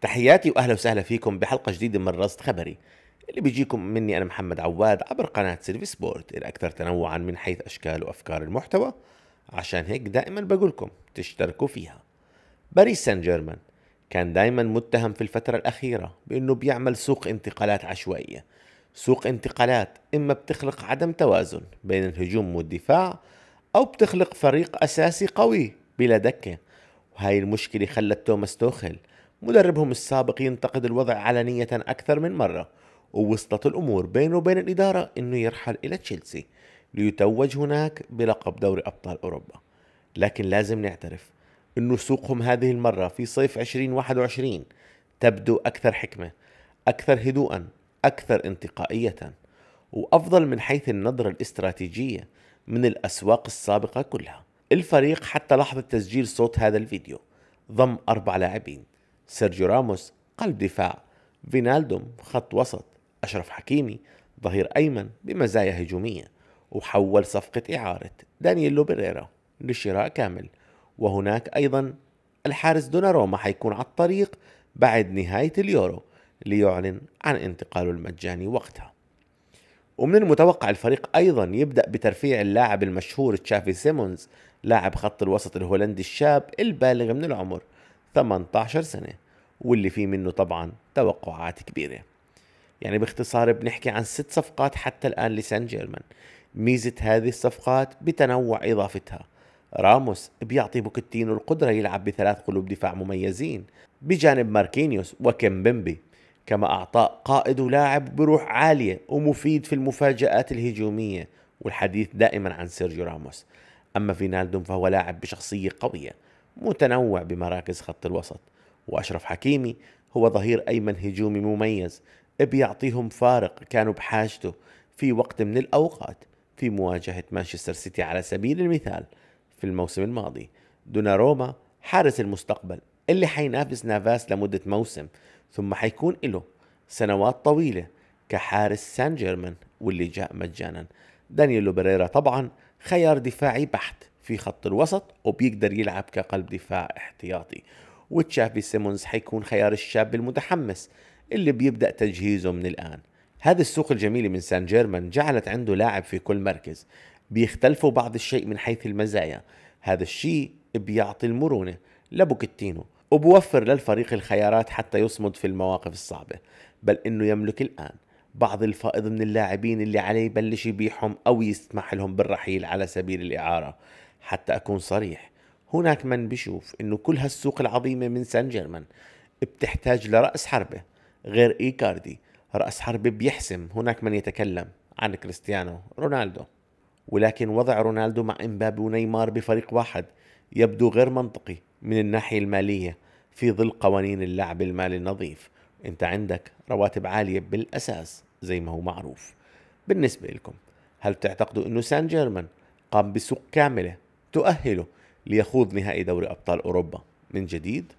تحياتي واهلا وسهلا فيكم بحلقه جديده من رصد خبري اللي بيجيكم مني انا محمد عواد عبر قناه سيرفي سبورت الاكثر تنوعا من حيث اشكال وافكار المحتوى عشان هيك دائما بقول لكم تشتركوا فيها باريس سان جيرمان كان دائما متهم في الفترة الأخيرة بأنه بيعمل سوق انتقالات عشوائية سوق انتقالات إما بتخلق عدم توازن بين الهجوم والدفاع أو بتخلق فريق أساسي قوي بلا دكة وهاي المشكلة خلت توماس توخل مدربهم السابق ينتقد الوضع علنية أكثر من مرة ووصلت الأمور بينه وبين الإدارة أنه يرحل إلى تشيلسي ليتوج هناك بلقب دوري أبطال أوروبا لكن لازم نعترف أنه سوقهم هذه المرة في صيف 2021 تبدو أكثر حكمة أكثر هدوءا أكثر انتقائية وأفضل من حيث النظرة الاستراتيجية من الأسواق السابقة كلها الفريق حتى لحظة تسجيل صوت هذا الفيديو ضم أربع لاعبين سيرجيو راموس قلب دفاع فينالدوم خط وسط أشرف حكيمي ظهير أيمن بمزايا هجومية وحول صفقة إعارة دانييلو بيريرا لشراء كامل وهناك أيضا الحارس دوناروما حيكون على الطريق بعد نهاية اليورو ليعلن عن انتقاله المجاني وقتها ومن المتوقع الفريق أيضا يبدأ بترفيع اللاعب المشهور تشافي سيمونز لاعب خط الوسط الهولندي الشاب البالغ من العمر 18 سنة واللي فيه منه طبعا توقعات كبيرة يعني باختصار بنحكي عن ست صفقات حتى الآن لسان جيرمان ميزة هذه الصفقات بتنوع إضافتها راموس بيعطي بوكتينو القدرة يلعب بثلاث قلوب دفاع مميزين بجانب ماركينيوس وكمبمبي كما أعطاء قائد ولاعب بروح عالية ومفيد في المفاجآت الهجومية والحديث دائما عن سيرجيو راموس أما فينالدوم فهو لاعب بشخصية قوية متنوع بمراكز خط الوسط وأشرف حكيمي هو ظهير أيمن هجومي مميز بيعطيهم فارق كانوا بحاجته في وقت من الأوقات في مواجهة مانشستر سيتي على سبيل المثال في الموسم الماضي دونا روما حارس المستقبل اللي حينافس نافاس لمدة موسم ثم حيكون له سنوات طويلة كحارس سان جيرمان واللي جاء مجانا دانييلو بريرا طبعا خيار دفاعي بحت في خط الوسط وبيقدر يلعب كقلب دفاع احتياطي وتشافي سيمونز حيكون خيار الشاب المتحمس اللي بيبدأ تجهيزه من الآن هذا السوق الجميل من سان جيرمان جعلت عنده لاعب في كل مركز بيختلفوا بعض الشيء من حيث المزايا هذا الشيء بيعطي المرونة لبوكيتينو وبوفر للفريق الخيارات حتى يصمد في المواقف الصعبة بل انه يملك الان بعض الفائض من اللاعبين اللي عليه يبلش يبيعهم او يسمح لهم بالرحيل على سبيل الاعارة حتى أكون صريح هناك من بيشوف أنه كل هالسوق العظيمة من سان جيرمان بتحتاج لرأس حربة غير إيكاردي رأس حربة بيحسم هناك من يتكلم عن كريستيانو رونالدو ولكن وضع رونالدو مع امبابي ونيمار بفريق واحد يبدو غير منطقي من الناحية المالية في ظل قوانين اللعب المالي النظيف انت عندك رواتب عالية بالأساس زي ما هو معروف بالنسبة لكم هل بتعتقدوا انه سان جيرمان قام بسوق كاملة تؤهله ليخوض نهائي دوري ابطال اوروبا من جديد